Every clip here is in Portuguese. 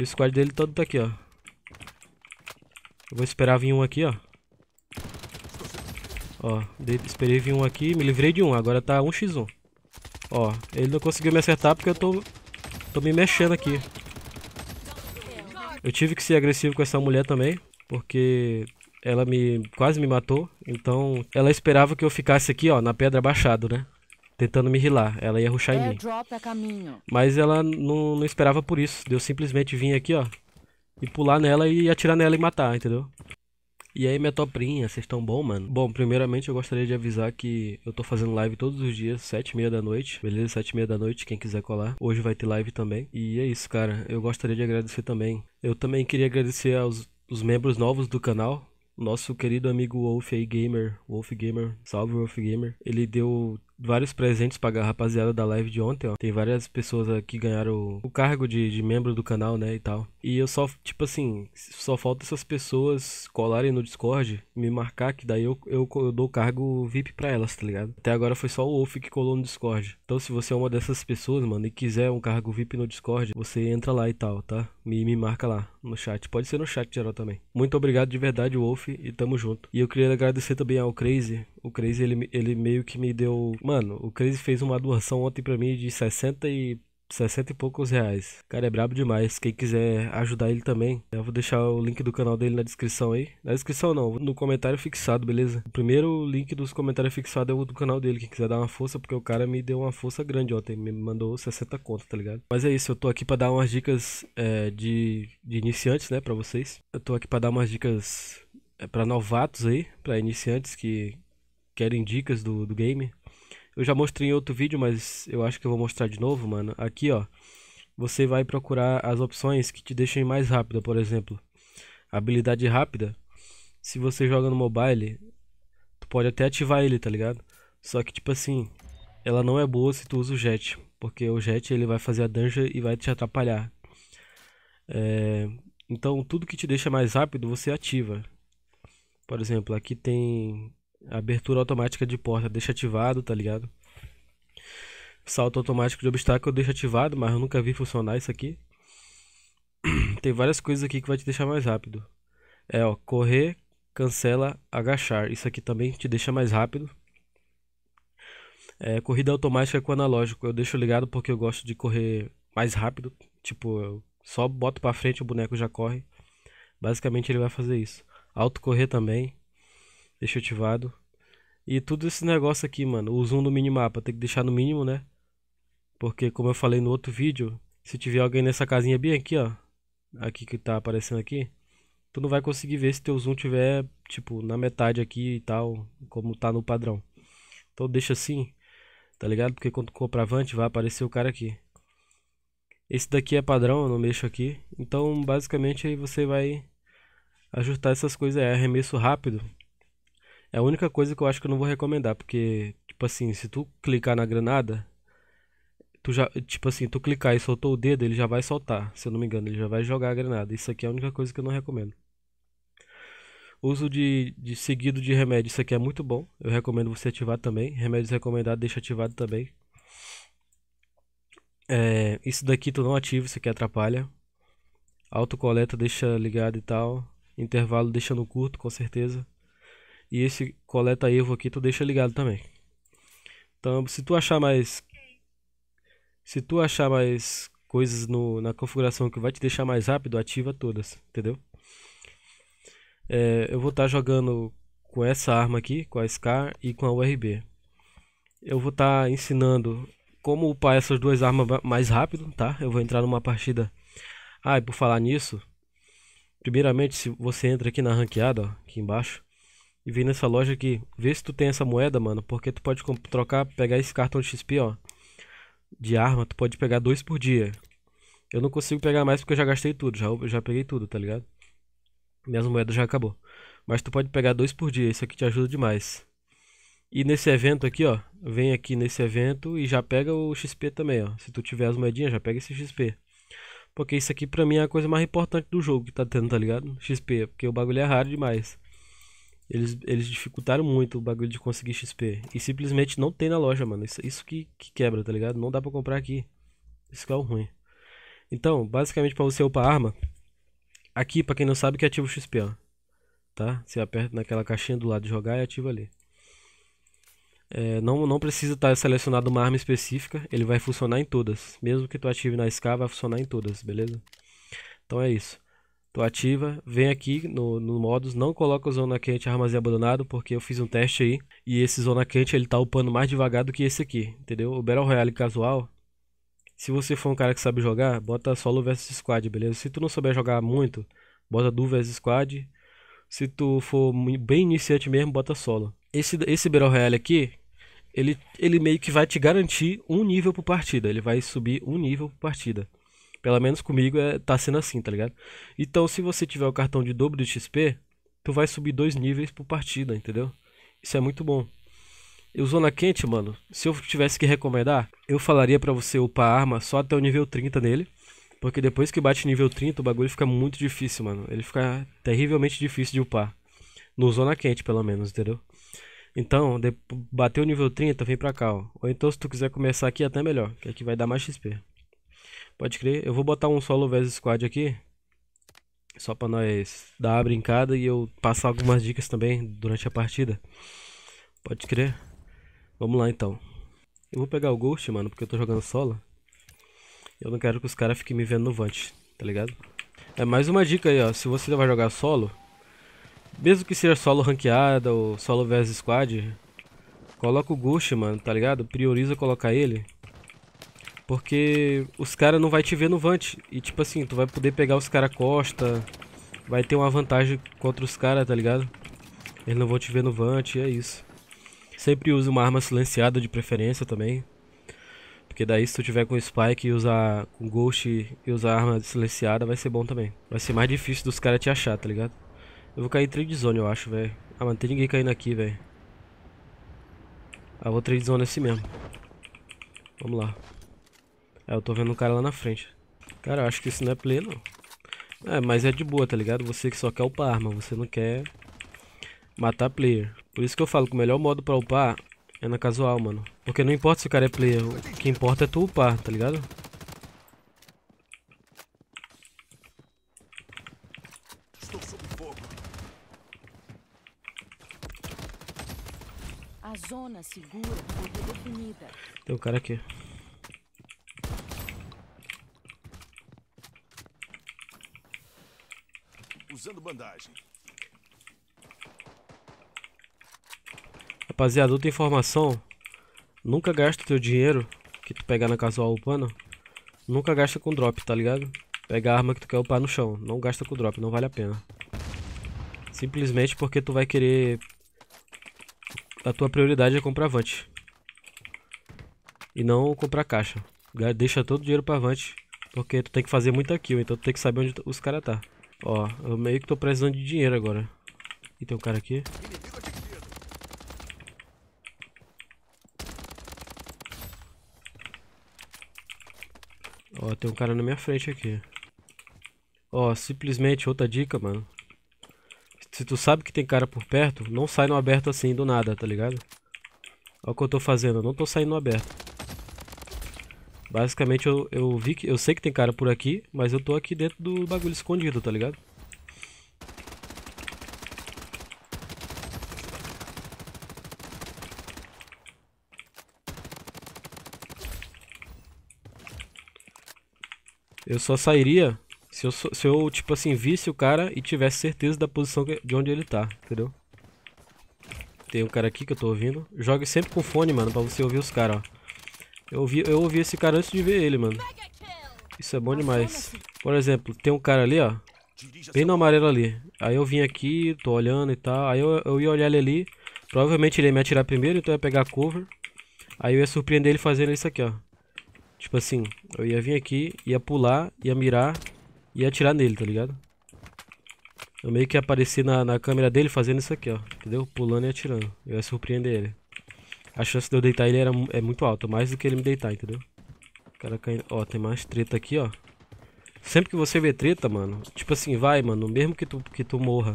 E o squad dele todo tá aqui, ó. Eu vou esperar vir um aqui, ó. Ó, dei, esperei vir um aqui, me livrei de um, agora tá 1x1. Ó, ele não conseguiu me acertar porque eu tô, tô me mexendo aqui. Eu tive que ser agressivo com essa mulher também, porque ela me quase me matou, então ela esperava que eu ficasse aqui, ó, na pedra baixado, né? tentando me rilar. Ela ia ruxar em mim. Mas ela não, não esperava por isso. Deu simplesmente vir aqui, ó. E pular nela e atirar nela e matar, entendeu? E aí, minha toprinha, vocês estão bom, mano? Bom, primeiramente eu gostaria de avisar que eu tô fazendo live todos os dias, sete e meia da noite, beleza? Sete e meia da noite, quem quiser colar. Hoje vai ter live também. E é isso, cara. Eu gostaria de agradecer também. Eu também queria agradecer aos os membros novos do canal. Nosso querido amigo Wolf aí, Gamer, Wolf Gamer, salve Wolf Gamer. Ele deu vários presentes pra rapaziada da live de ontem, ó. Tem várias pessoas que ganharam o, o cargo de, de membro do canal, né, e tal. E eu só, tipo assim, só falta essas pessoas colarem no Discord, me marcar, que daí eu, eu, eu dou o cargo VIP pra elas, tá ligado? Até agora foi só o Wolf que colou no Discord. Então se você é uma dessas pessoas, mano, e quiser um cargo VIP no Discord, você entra lá e tal, tá? me, me marca lá no chat. Pode ser no chat geral também. Muito obrigado de verdade, Wolf, e tamo junto. E eu queria agradecer também ao Crazy. O Crazy, ele, ele meio que me deu. Mano, o Crazy fez uma doação ontem pra mim de 60 e 60 e poucos reais. O cara é brabo demais. Quem quiser ajudar ele também, eu vou deixar o link do canal dele na descrição aí. Na descrição não, no comentário fixado, beleza? O primeiro link dos comentários fixados é o do canal dele. Quem quiser dar uma força, porque o cara me deu uma força grande ontem. Me mandou 60 contas, tá ligado? Mas é isso, eu tô aqui pra dar umas dicas é, de, de iniciantes, né, pra vocês. Eu tô aqui pra dar umas dicas é, pra novatos aí, pra iniciantes que querem dicas do, do game. Eu já mostrei em outro vídeo, mas eu acho que eu vou mostrar de novo, mano. Aqui, ó. Você vai procurar as opções que te deixem mais rápida, por exemplo. Habilidade rápida. Se você joga no mobile, tu pode até ativar ele, tá ligado? Só que, tipo assim, ela não é boa se tu usa o jet. Porque o jet, ele vai fazer a dungeon e vai te atrapalhar. É... Então, tudo que te deixa mais rápido, você ativa. Por exemplo, aqui tem Abertura automática de porta, deixa ativado, tá ligado? Salto automático de obstáculo, deixa ativado, mas eu nunca vi funcionar isso aqui. Tem várias coisas aqui que vai te deixar mais rápido. É, ó, correr, cancela, agachar. Isso aqui também te deixa mais rápido. É, corrida automática com analógico. Eu deixo ligado porque eu gosto de correr mais rápido. Tipo, eu só boto para frente o boneco já corre. Basicamente ele vai fazer isso. Auto correr também. Deixa ativado. E tudo esse negócio aqui, mano. O zoom no minimapa. Tem que deixar no mínimo, né? Porque, como eu falei no outro vídeo, se tiver alguém nessa casinha bem aqui, ó. Aqui que tá aparecendo aqui. Tu não vai conseguir ver se teu zoom tiver, tipo, na metade aqui e tal. Como tá no padrão. Então deixa assim, tá ligado? Porque quando comprar avante vai aparecer o cara aqui. Esse daqui é padrão, eu não mexo aqui. Então, basicamente, aí você vai ajustar essas coisas. É arremesso rápido. É a única coisa que eu acho que eu não vou recomendar, porque, tipo assim, se tu clicar na granada, tu já, tipo assim, tu clicar e soltou o dedo, ele já vai soltar, se eu não me engano, ele já vai jogar a granada. Isso aqui é a única coisa que eu não recomendo. Uso de, de seguido de remédio, isso aqui é muito bom. Eu recomendo você ativar também. Remédios recomendados, deixa ativado também. É, isso daqui tu não ativa, isso aqui atrapalha. Autocoleta deixa ligado e tal. Intervalo deixando curto, com certeza. E esse coleta erro aqui tu deixa ligado também. Então, se tu achar mais se tu achar mais coisas no, na configuração que vai te deixar mais rápido, ativa todas, entendeu? É, eu vou estar tá jogando com essa arma aqui, com a SCAR e com a URB. Eu vou estar tá ensinando como upar essas duas armas mais rápido, tá? Eu vou entrar numa partida. Ah, e por falar nisso, primeiramente se você entra aqui na ranqueada, ó, aqui embaixo, e vir nessa loja aqui. Vê se tu tem essa moeda, mano. Porque tu pode trocar, pegar esse cartão de XP, ó. De arma, tu pode pegar dois por dia. Eu não consigo pegar mais porque eu já gastei tudo. Já, já peguei tudo, tá ligado? Minhas moedas já acabou. Mas tu pode pegar dois por dia. Isso aqui te ajuda demais. E nesse evento aqui, ó. Vem aqui nesse evento e já pega o XP também, ó. Se tu tiver as moedinhas, já pega esse XP. Porque isso aqui pra mim é a coisa mais importante do jogo que tá tendo, tá ligado? XP. Porque o bagulho é raro demais. Eles, eles dificultaram muito o bagulho de conseguir XP. E simplesmente não tem na loja, mano. Isso, isso que, que quebra, tá ligado? Não dá pra comprar aqui. Isso que é o ruim. Então, basicamente pra você upar arma. Aqui, pra quem não sabe, que ativa o XP, ó. Tá? Você aperta naquela caixinha do lado de jogar e ativa ali. É, não, não precisa estar tá selecionado uma arma específica, ele vai funcionar em todas. Mesmo que tu ative na SK, vai funcionar em todas, beleza? Então é isso tu ativa, vem aqui no, no modos, não coloca zona quente armazém abandonado, porque eu fiz um teste aí, e esse zona quente ele tá upando mais devagar do que esse aqui, entendeu? O Battle Royale casual, se você for um cara que sabe jogar, bota solo versus squad, beleza? Se tu não souber jogar muito, bota duo versus squad, se tu for bem iniciante mesmo, bota solo. Esse, esse Battle Royale aqui, ele, ele meio que vai te garantir um nível por partida, ele vai subir um nível por partida. Pelo menos comigo é, tá sendo assim, tá ligado? Então, se você tiver o cartão de dobro de XP, tu vai subir dois níveis por partida, entendeu? Isso é muito bom. E o Zona Quente, mano, se eu tivesse que recomendar, eu falaria para você upar a arma só até o nível 30 nele. Porque depois que bate nível 30, o bagulho fica muito difícil, mano. Ele fica terrivelmente difícil de upar. No Zona Quente, pelo menos, entendeu? Então, de... bateu o nível 30, vem pra cá, ó. Ou então, se tu quiser começar aqui, é até melhor. Que aqui é vai dar mais XP. Pode crer. Eu vou botar um solo vs squad aqui. Só pra nós dar a brincada e eu passar algumas dicas também durante a partida. Pode crer. Vamos lá então. Eu vou pegar o Ghost, mano, porque eu tô jogando solo. Eu não quero que os caras fiquem me vendo no Vant, tá ligado? É mais uma dica aí, ó. Se você vai jogar solo, mesmo que seja solo ranqueada ou solo vs squad, coloca o Ghost, mano, tá ligado? Prioriza colocar ele. Porque os caras não vai te ver no Vant. E tipo assim, tu vai poder pegar os caras costa. Vai ter uma vantagem contra os caras, tá ligado? Eles não vão te ver no Vant, é isso. Sempre usa uma arma silenciada de preferência também. Porque daí se tu tiver com Spike e usar com Ghost e usar arma silenciada vai ser bom também. Vai ser mais difícil dos caras te achar, tá ligado? Eu vou cair em trade zone, eu acho, velho. Ah, mano, tem ninguém caindo aqui, velho. Ah, vou trade zone assim mesmo. Vamos lá. É, eu tô vendo um cara lá na frente. Cara, eu acho que isso não é play, não. É, mas é de boa, tá ligado? Você que só quer upar arma, você não quer matar player. Por isso que eu falo que o melhor modo pra upar é na casual, mano. Porque não importa se o cara é player, o que importa é tu upar, tá ligado? zona segura Tem um cara aqui. bandagem. Rapaziada, outra informação. Nunca gasta teu dinheiro que tu pegar na casual upando. Nunca gasta com drop, tá ligado? Pega a arma que tu quer upar no chão. Não gasta com drop, não vale a pena. Simplesmente porque tu vai querer... A tua prioridade é comprar avante. E não comprar caixa. Deixa todo o dinheiro pra avante. Porque tu tem que fazer muita kill, então tu tem que saber onde os caras tá. Ó, eu meio que tô precisando de dinheiro agora. E tem um cara aqui. Ó, tem um cara na minha frente aqui. Ó, simplesmente outra dica, mano. Se tu sabe que tem cara por perto, não sai no aberto assim do nada, tá ligado? Olha o que eu tô fazendo, eu não tô saindo no aberto. Basicamente eu, eu vi que eu sei que tem cara por aqui, mas eu tô aqui dentro do bagulho escondido, tá ligado? Eu só sairia se eu, se eu, tipo assim, visse o cara e tivesse certeza da posição que, de onde ele tá, entendeu? Tem um cara aqui que eu tô ouvindo. Jogue sempre com fone, mano, pra você ouvir os caras, ó. Eu ouvi, eu ouvi esse cara antes de ver ele, mano. Isso é bom demais. Por exemplo, tem um cara ali, ó. Bem no amarelo ali. Aí eu vim aqui, tô olhando e tal. Aí eu, eu ia olhar ele ali. Provavelmente ele ia me atirar primeiro, então eu ia pegar a cover. Aí eu ia surpreender ele fazendo isso aqui, ó. Tipo assim, eu ia vir aqui, ia pular, ia mirar, ia atirar nele, tá ligado? Eu meio que apareci na, na câmera dele fazendo isso aqui, ó. Entendeu? Pulando e atirando. Eu ia surpreender ele. A chance de eu deitar ele era, é muito alta, mais do que ele me deitar, entendeu? O cara caindo... Ó, tem mais treta aqui, ó. Sempre que você vê treta, mano, tipo assim, vai, mano, mesmo que tu, que tu morra.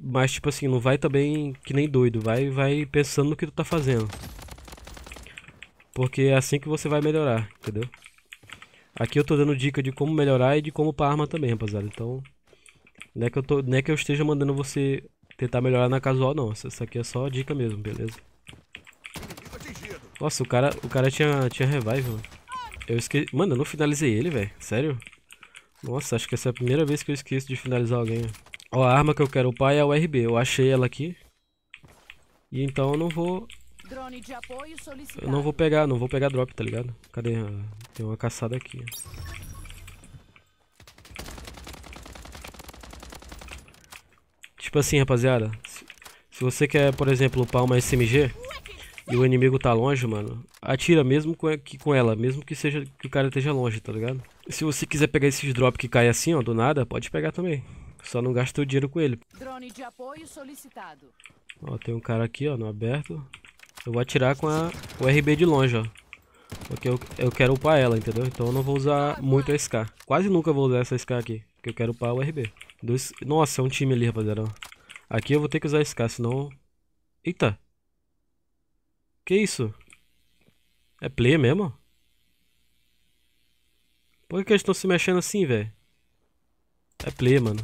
Mas, tipo assim, não vai também que nem doido, vai, vai pensando no que tu tá fazendo. Porque é assim que você vai melhorar, entendeu? Aqui eu tô dando dica de como melhorar e de como pra arma também, rapaziada. Então, não é que eu, tô, não é que eu esteja mandando você tentar melhorar na casual, não. Isso aqui é só dica mesmo, beleza? Nossa, o cara, o cara tinha, tinha revive, mano. Eu esqueci... Mano, eu não finalizei ele, velho. Sério? Nossa, acho que essa é a primeira vez que eu esqueço de finalizar alguém. Ó, a arma que eu quero upar é a URB. Eu achei ela aqui. E então eu não vou... Eu não vou pegar, não vou pegar drop, tá ligado? Cadê? Ah, tem uma caçada aqui. Tipo assim, rapaziada. Se você quer, por exemplo, upar uma SMG e o inimigo tá longe, mano, atira mesmo com, que, com ela, mesmo que seja que o cara esteja longe, tá ligado? Se você quiser pegar esses drop que cai assim, ó, do nada, pode pegar também. Só não gasta o dinheiro com ele. Drone de apoio solicitado. Ó, tem um cara aqui, ó, no aberto. Eu vou atirar com a o RB de longe, ó. Porque eu, eu quero upar ela, entendeu? Então eu não vou usar muito a SK. Quase nunca vou usar essa SK aqui, porque eu quero upar o RB. Dois... Nossa, é um time ali, rapaziada. Aqui eu vou ter que usar a SK, senão... Eita! Que isso? É play mesmo? Por que eles estão se mexendo assim, velho? É play, mano.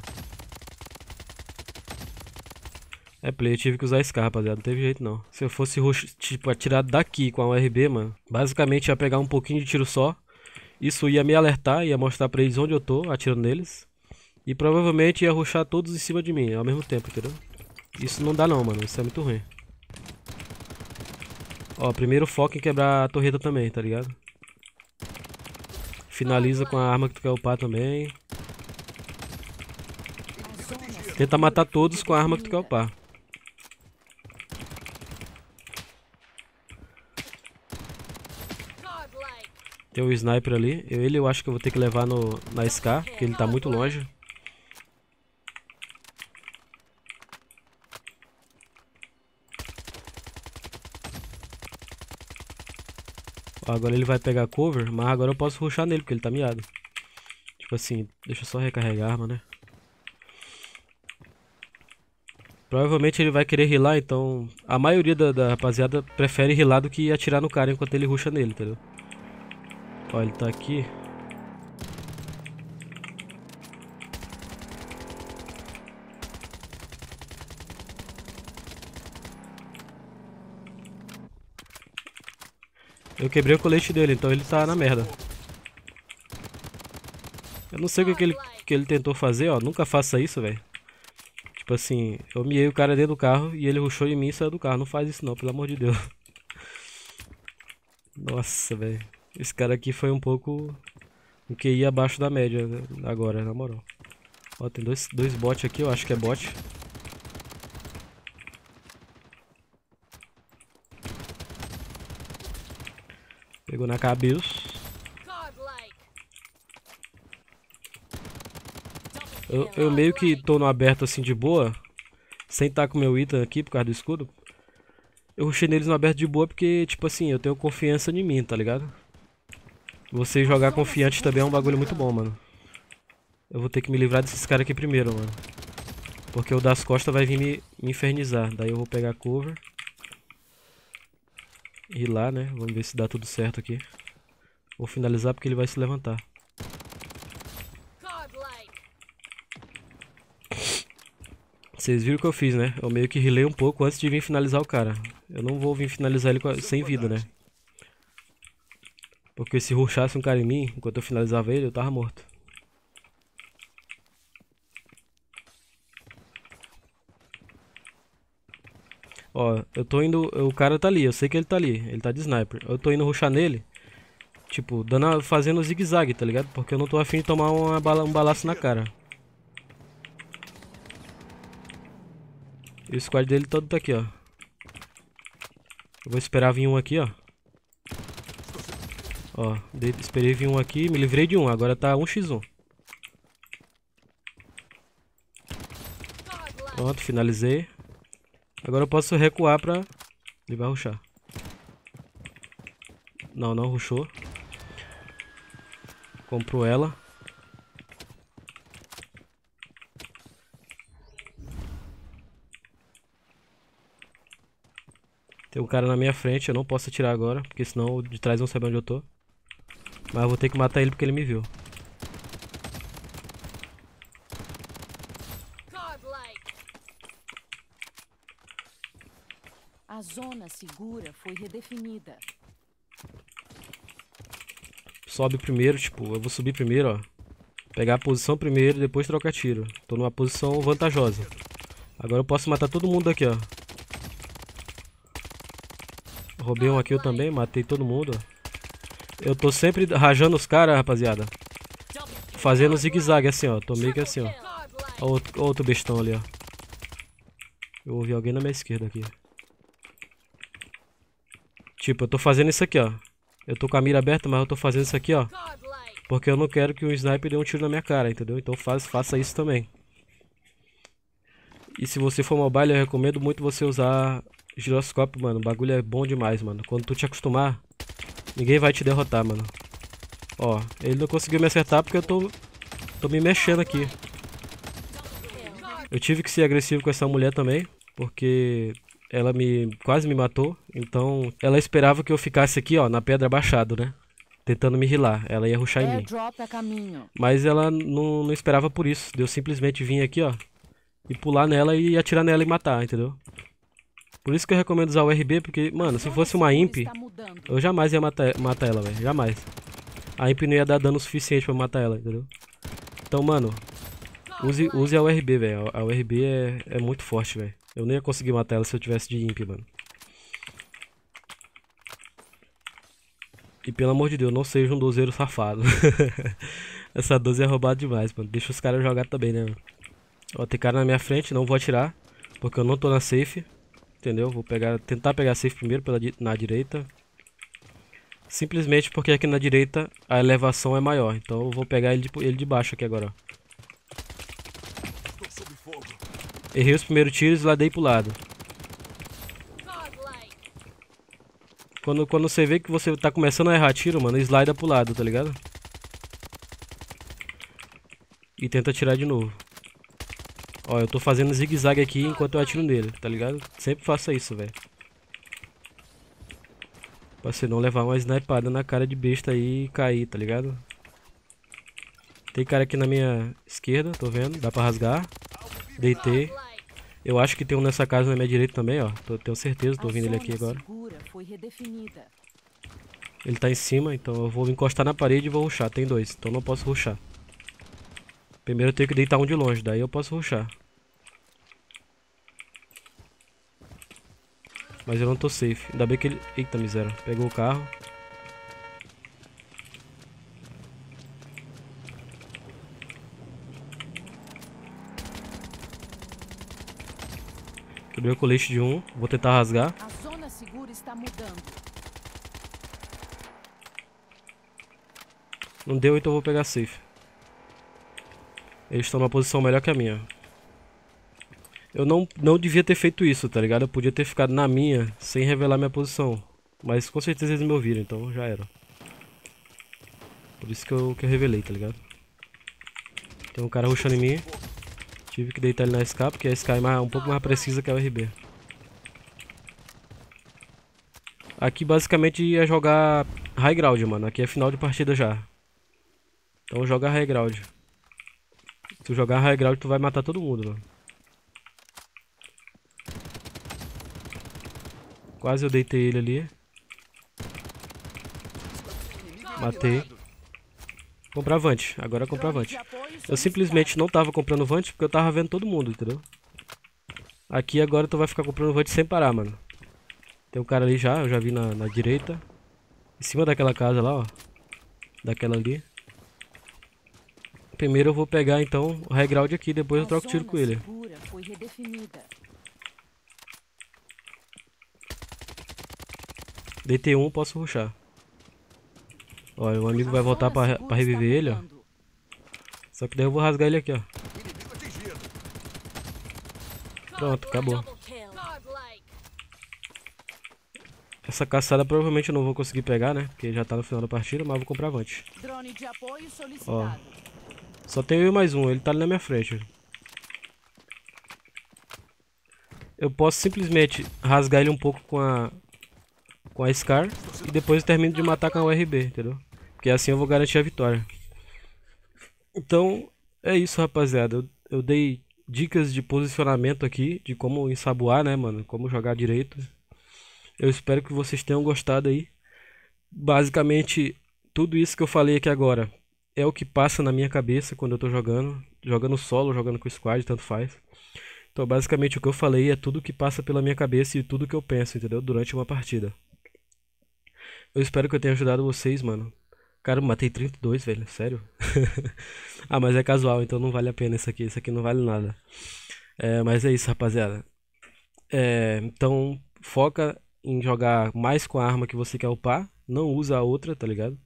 É play, tive que usar SK, rapaziada, não teve jeito não. Se eu fosse tipo, atirar daqui com a URB, mano, basicamente ia pegar um pouquinho de tiro só. Isso ia me alertar, ia mostrar pra eles onde eu tô, atirando neles. E provavelmente ia rushar todos em cima de mim, ao mesmo tempo, entendeu? Isso não dá não, mano, isso é muito ruim. Ó, primeiro foco em quebrar a torreta também, tá ligado? Finaliza com a arma que tu quer upar também. Tenta matar todos com a arma que tu quer upar. Tem o um sniper ali. ele eu acho que eu vou ter que levar no, na SK, porque ele tá muito longe. agora ele vai pegar cover, mas agora eu posso rushar nele, porque ele tá miado. Tipo assim, deixa eu só recarregar a arma, né? Provavelmente ele vai querer rilar, então a maioria da, da rapaziada prefere rilar do que atirar no cara enquanto ele ruxa nele, entendeu? Ó, ele tá aqui. Eu quebrei o colete dele, então ele tá na merda. Eu não sei o que, que, ele, que ele tentou fazer, ó. Nunca faça isso, velho. Tipo assim, eu miei o cara dentro do carro e ele ruxou em mim e saiu do carro. Não faz isso não, pelo amor de Deus. Nossa, velho. Esse cara aqui foi um pouco... O QI abaixo da média né, agora, na moral. Ó, tem dois, dois bots aqui, eu acho que é bot. Pegou na cabeça. Eu, eu, meio que tô no aberto assim de boa, sem estar tá com meu item aqui por causa do escudo. Eu rushei neles no aberto de boa porque, tipo assim, eu tenho confiança em mim, tá ligado? Você jogar confiante também é um bagulho muito bom, mano. Eu vou ter que me livrar desses caras aqui primeiro, mano. Porque o das costas vai vir me, me infernizar. Daí eu vou pegar cover ir lá, né? Vamos ver se dá tudo certo aqui. Vou finalizar porque ele vai se levantar. Vocês viram o que eu fiz, né? Eu meio que rilei um pouco antes de vir finalizar o cara. Eu não vou vir finalizar ele sem vida, né? Porque se ruxasse um cara em mim, enquanto eu finalizava ele, eu tava morto. Ó, eu tô indo... O cara tá ali, eu sei que ele tá ali. Ele tá de sniper. Eu tô indo ruxar nele. Tipo, dando, fazendo zigue-zague, tá ligado? Porque eu não tô afim de tomar uma bala, um balaço na cara. E o squad dele todo tá aqui, ó. Eu vou esperar vir um aqui, ó. Ó, dei, esperei vir um aqui, me livrei de um, agora tá 1x1. Pronto, finalizei. Agora eu posso recuar pra... Ele vai ruxar. Não, não ruxou. Compro ela. Tem um cara na minha frente, eu não posso atirar agora, porque senão de trás não sabe onde eu tô. Mas eu vou ter que matar ele porque ele me viu. definida. Sobe primeiro, tipo, eu vou subir primeiro, ó. Pegar a posição primeiro e depois trocar tiro. Tô numa posição vantajosa. Agora eu posso matar todo mundo aqui, ó. Roubei um aqui eu também, matei todo mundo, ó. Eu tô sempre rajando os caras, rapaziada. Fazendo zigue-zague assim, ó. Tô meio que assim, ó. outro, outro bestão ali, ó. Eu ouvi alguém na minha esquerda aqui. Tipo, eu tô fazendo isso aqui, ó. Eu tô com a mira aberta, mas eu tô fazendo isso aqui, ó. Porque eu não quero que um sniper dê um tiro na minha cara, entendeu? Então faz, faça isso também. E se você for mobile, eu recomendo muito você usar giroscópio, mano. O bagulho é bom demais, mano. Quando tu te acostumar, ninguém vai te derrotar, mano. Ó, ele não conseguiu me acertar porque eu tô, tô me mexendo aqui. Eu tive que ser agressivo com essa mulher também, porque ela me quase me matou, então ela esperava que eu ficasse aqui, ó, na pedra baixado, né? Tentando me rilar, ela ia ruxar em mim. É mas ela não, não esperava por isso, deu simplesmente vir aqui, ó, e pular nela e atirar nela e matar, entendeu? Por isso que eu recomendo usar o RB, porque, mano, se fosse uma imp, eu jamais ia matar, matar ela, velho, jamais. A imp não ia dar dano suficiente pra matar ela, entendeu? Então, mano, use, use a URB, velho, a URB é, é muito forte, velho. Eu nem ia conseguir matar ela se eu tivesse de imp, mano. E pelo amor de Deus, não seja um dozeiro safado. Essa 12 é roubada demais, mano. Deixa os caras jogar também, né? Mano? Ó, tem cara na minha frente, não vou atirar. Porque eu não tô na safe. Entendeu? Vou pegar, tentar pegar a safe primeiro pela, na direita. Simplesmente porque aqui na direita a elevação é maior. Então eu vou pegar ele de, ele de baixo aqui agora, ó. Errei os primeiros tiros e ladei pro lado. Quando, quando você vê que você tá começando a errar tiro, mano, slida pro lado, tá ligado? E tenta atirar de novo. Ó, eu tô fazendo zigue-zague aqui enquanto eu atiro nele, tá ligado? Sempre faça isso, velho. Pra você não levar uma snipada na cara de besta aí e cair, tá ligado? Tem cara aqui na minha esquerda, tô vendo, dá pra rasgar. Deitei. Eu acho que tem um nessa casa na minha direita também, ó. Tô, tenho certeza, tô ouvindo ele aqui agora. Ele tá em cima, então eu vou encostar na parede e vou ruxar. Tem dois, então não posso ruxar. Primeiro eu tenho que deitar um de longe, daí eu posso ruxar. Mas eu não tô safe. Ainda bem que ele... Eita miséria. Pegou o carro. Subiu colete de um. Vou tentar rasgar. A zona segura está mudando. Não deu, então vou pegar safe. Eles estão numa posição melhor que a minha. Eu não, não devia ter feito isso, tá ligado? Eu podia ter ficado na minha sem revelar minha posição. Mas com certeza eles me ouviram, então já era. Por isso que eu, que eu revelei, tá ligado? Tem um cara rushando em mim. Tive que deitar ele na SK, porque a SK é um pouco mais precisa que a RB. Aqui basicamente ia jogar high ground, mano. Aqui é final de partida já. Então joga high ground. Se tu jogar high ground, tu vai matar todo mundo, mano. Quase eu deitei ele ali. Matei comprar Vant. Agora é comprar Vant. Eu simplesmente não tava comprando Vant porque eu tava vendo todo mundo, entendeu? Aqui agora tu vai ficar comprando Vant sem parar, mano. Tem um cara ali já, eu já vi na, na direita. Em cima daquela casa lá, ó. Daquela ali. Primeiro eu vou pegar então o high ground aqui, depois eu troco tiro com ele. Deitei um, posso ruxar. Olha, o amigo vai voltar pra, pra reviver ele, ó. Só que daí eu vou rasgar ele aqui, ó. Pronto, acabou. Essa caçada provavelmente eu não vou conseguir pegar, né? Porque já tá no final da partida, mas vou comprar avante. Ó. Só tem eu e mais um, ele tá ali na minha frente. Eu posso simplesmente rasgar ele um pouco com a... Com a Scar. E depois eu termino de matar com a URB, entendeu? Porque assim eu vou garantir a vitória. Então, é isso, rapaziada. Eu, eu dei dicas de posicionamento aqui, de como ensaboar, né, mano? Como jogar direito. Eu espero que vocês tenham gostado aí. Basicamente, tudo isso que eu falei aqui agora é o que passa na minha cabeça quando eu tô jogando. Jogando solo, jogando com squad, tanto faz. Então, basicamente, o que eu falei é tudo que passa pela minha cabeça e tudo que eu penso, entendeu? Durante uma partida. Eu espero que eu tenha ajudado vocês, mano. Cara, eu matei 32, velho. Sério? ah, mas é casual, então não vale a pena isso aqui. Isso aqui não vale nada. É, mas é isso, rapaziada. É, então, foca em jogar mais com a arma que você quer upar. Não usa a outra, tá ligado?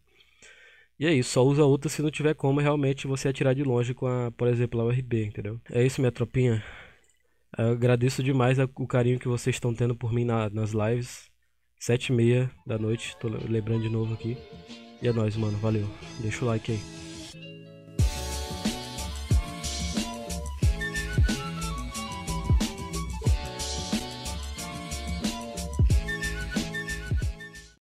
E é isso, só usa a outra se não tiver como realmente você atirar de longe com a, por exemplo, a URB, entendeu? É isso, minha tropinha. Eu agradeço demais o carinho que vocês estão tendo por mim na, nas lives. 7h30 da noite, tô lembrando de novo aqui. E é nóis, mano. Valeu. Deixa o like aí.